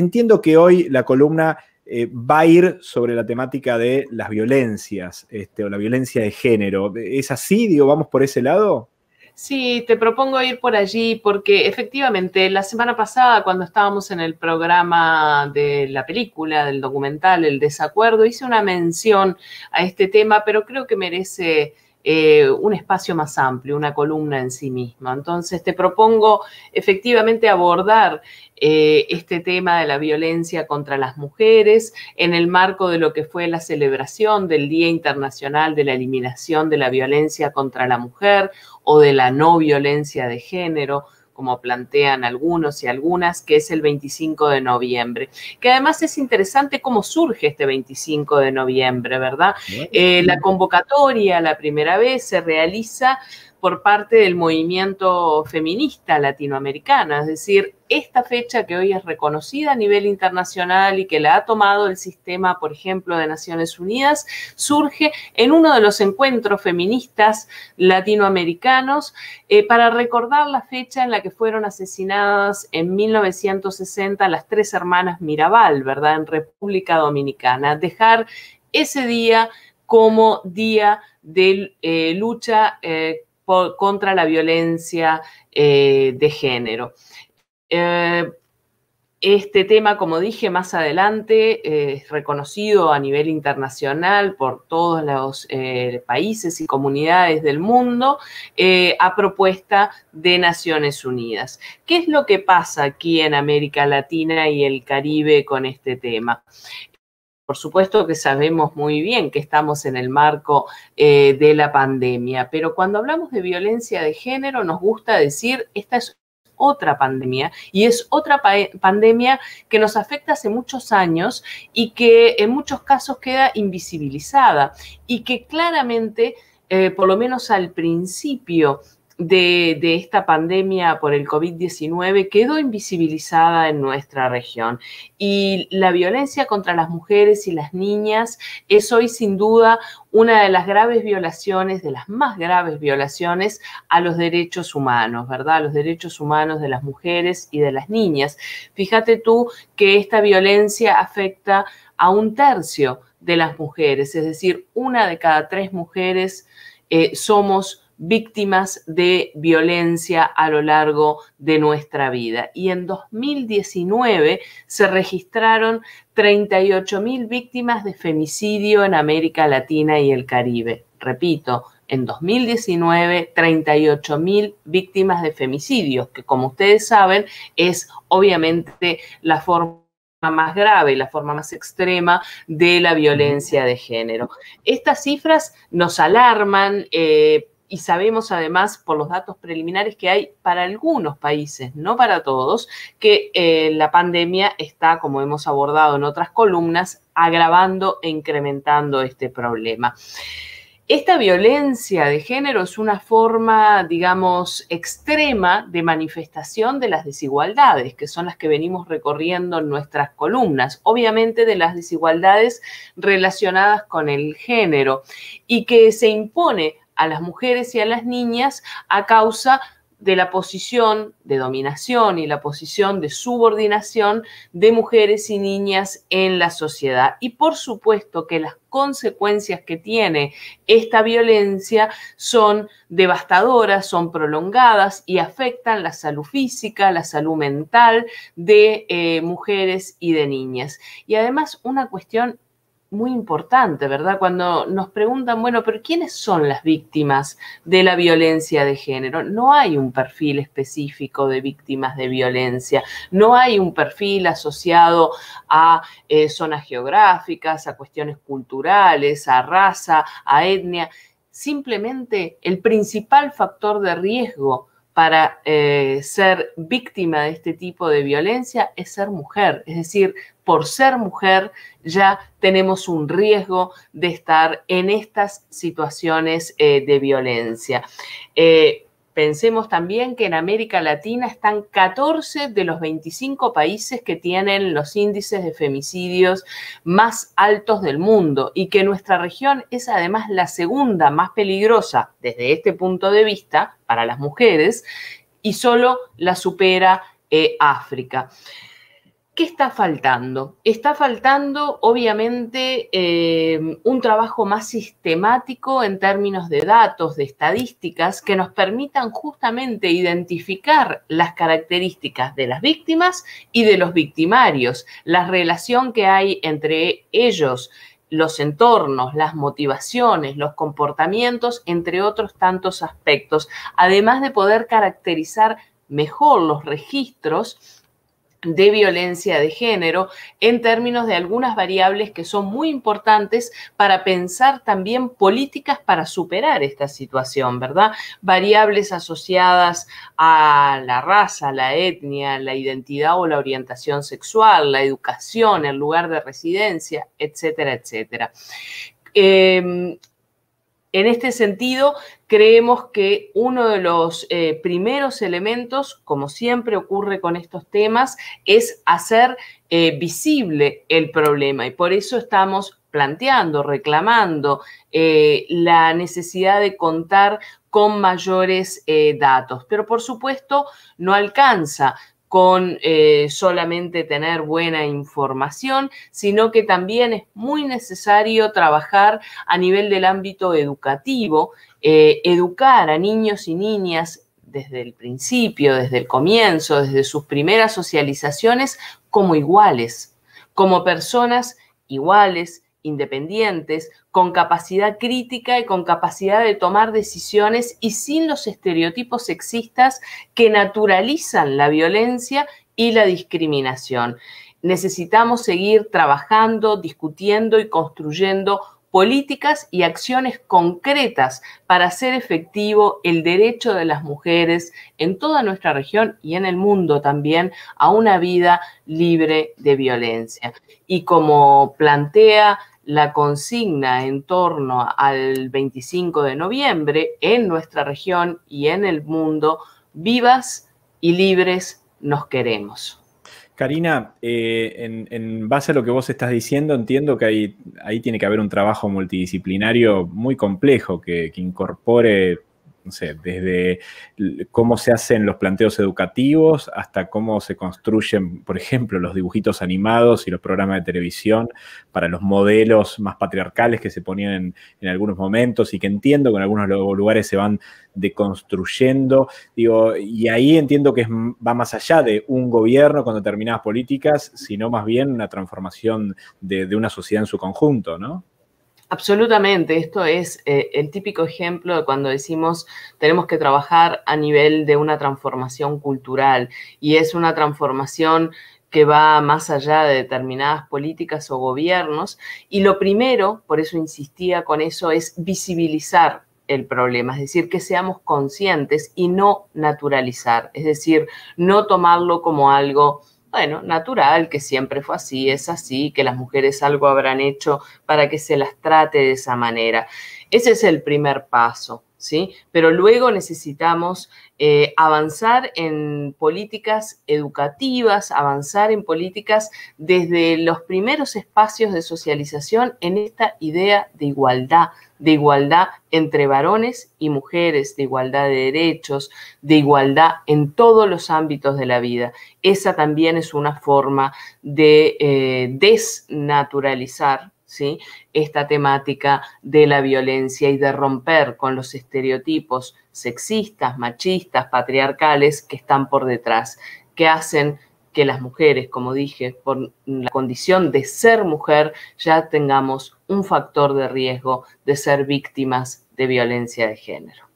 Entiendo que hoy la columna eh, va a ir sobre la temática de las violencias este, o la violencia de género. ¿Es así? ¿vamos por ese lado? Sí, te propongo ir por allí porque efectivamente la semana pasada cuando estábamos en el programa de la película, del documental El desacuerdo, hice una mención a este tema, pero creo que merece eh, un espacio más amplio, una columna en sí misma. Entonces, te propongo efectivamente abordar eh, este tema de la violencia contra las mujeres en el marco de lo que fue la celebración del Día Internacional de la Eliminación de la Violencia contra la Mujer o de la no violencia de género como plantean algunos y algunas, que es el 25 de noviembre. Que además es interesante cómo surge este 25 de noviembre, ¿verdad? Eh, la convocatoria, la primera vez, se realiza por parte del movimiento feminista latinoamericano, es decir, esta fecha que hoy es reconocida a nivel internacional y que la ha tomado el sistema, por ejemplo, de Naciones Unidas, surge en uno de los encuentros feministas latinoamericanos eh, para recordar la fecha en la que fueron asesinadas en 1960 las tres hermanas Mirabal, ¿verdad?, en República Dominicana. Dejar ese día como día de eh, lucha eh, contra la violencia eh, de género. Eh, este tema, como dije más adelante, eh, es reconocido a nivel internacional por todos los países y comunidades del mundo a propuesta de Naciones Unidas. ¿Qué es lo que pasa aquí en América Latina y el Caribe con este tema? Por supuesto que sabemos muy bien que estamos en el marco eh, de la pandemia, pero cuando hablamos de violencia de género nos gusta decir, esta es otra pandemia y es otra pandemia que nos afecta hace muchos años y que en muchos casos queda invisibilizada y que claramente, eh, por lo menos al principio de, esta pandemia por el COVID-19 quedó invisibilizada en nuestra región. Y la violencia contra las mujeres y las niñas es hoy sin duda una de las graves violaciones, de las más graves violaciones a los derechos humanos, ¿verdad? A los derechos humanos de las mujeres y de las niñas. Fíjate tú que esta violencia afecta a un tercio de las mujeres, es decir, una de cada tres mujeres eh, somos víctimas de violencia a lo largo de nuestra vida. Y en 2019 se registraron 38.000 víctimas de femicidio en América Latina y el Caribe. Repito, en 2019 38.000 víctimas de femicidios, que como ustedes saben es obviamente la forma más grave, la forma más extrema de la violencia de género. Estas cifras nos alarman eh, y sabemos además por los datos preliminares que hay para algunos países, no para todos, que eh, la pandemia está, como hemos abordado en otras columnas, agravando e incrementando este problema. Esta violencia de género es una forma, digamos, extrema de manifestación de las desigualdades, que son las que venimos recorriendo en nuestras columnas, obviamente de las desigualdades relacionadas con el género, y que se impone a las mujeres y a las niñas a causa de la posición de dominación y la posición de subordinación de mujeres y niñas en la sociedad. Y por supuesto que las consecuencias que tiene esta violencia son devastadoras, son prolongadas y afectan la salud física, la salud mental de eh, mujeres y de niñas. Y además una cuestión muy importante, ¿verdad? Cuando nos preguntan, bueno, pero ¿quiénes son las víctimas de la violencia de género? No hay un perfil específico de víctimas de violencia, no hay un perfil asociado a eh, zonas geográficas, a cuestiones culturales, a raza, a etnia. Simplemente el principal factor de riesgo para eh, ser víctima de este tipo de violencia es ser mujer, es decir, por ser mujer ya tenemos un riesgo de estar en estas situaciones eh, de violencia. Eh, pensemos también que en América Latina están 14 de los 25 países que tienen los índices de femicidios más altos del mundo y que nuestra región es además la segunda más peligrosa desde este punto de vista para las mujeres y solo la supera eh, África. ¿Qué está faltando? Está faltando, obviamente, eh, un trabajo más sistemático en términos de datos, de estadísticas, que nos permitan justamente identificar las características de las víctimas y de los victimarios, la relación que hay entre ellos, los entornos, las motivaciones, los comportamientos, entre otros tantos aspectos, además de poder caracterizar mejor los registros de violencia de género en términos de algunas variables que son muy importantes para pensar también políticas para superar esta situación, ¿verdad? Variables asociadas a la raza, la etnia, la identidad o la orientación sexual, la educación, el lugar de residencia, etcétera, etcétera. Em, en este sentido, creemos que uno de los eh, primeros elementos, como siempre ocurre con estos temas, es hacer eh, visible el problema y por eso estamos planteando, reclamando eh, la necesidad de contar con mayores datos. Pero por supuesto, no alcanza con eh, solamente tener buena información, sino que también es muy necesario trabajar a nivel del ámbito educativo, eh, educar a niños y niñas desde el principio, desde el comienzo, desde sus primeras socializaciones, como iguales, como personas iguales, independientes, con capacidad crítica y con capacidad de tomar decisiones y sin los estereotipos sexistas que naturalizan la violencia y la discriminación. Necesitamos seguir trabajando, discutiendo y construyendo políticas y acciones concretas para hacer efectivo el derecho de las mujeres en toda nuestra región y en el mundo también a una vida libre de violencia. Y como plantea la consigna en torno al 25 de noviembre en nuestra región y en el mundo, vivas y libres nos queremos. Karina, eh, en, base a lo que vos estás diciendo, entiendo que ahí, ahí tiene que haber un trabajo multidisciplinario muy complejo que incorpore no sé, desde cómo se hacen los planteos educativos hasta cómo se construyen, por ejemplo, los dibujitos animados y los programas de televisión para los modelos más patriarcales que se ponían en, algunos momentos y que entiendo que en algunos lugares se van deconstruyendo. Digo, y ahí entiendo que va más allá de un gobierno con determinadas políticas, sino más bien una transformación de, de una sociedad en su conjunto, ¿no? Absolutamente, esto es eh, el típico ejemplo de cuando decimos tenemos que trabajar a nivel de una transformación cultural y es una transformación que va más allá de determinadas políticas o gobiernos. Y lo primero, por eso insistía con eso, es visibilizar el problema, es decir, que seamos conscientes y no naturalizar, es decir, no tomarlo como algo bueno, natural, que siempre fue así, es así, que las mujeres algo habrán hecho para que se las trate de esa manera. Ese es el primer paso. ¿sí? Pero luego necesitamos eh, avanzar en políticas educativas, avanzar en políticas desde los primeros espacios de socialización en esta idea de igualdad, de igualdad entre varones y mujeres, de igualdad de derechos, de igualdad en todos los ámbitos de la vida. Esa también es una forma de eh, desnaturalizar ¿sí? esta temática de la violencia y de romper con los estereotipos sexistas, machistas, patriarcales que están por detrás, que hacen que las mujeres, como dije, por la condición de ser mujer, ya tengamos un factor de riesgo de ser víctimas de violencia de género.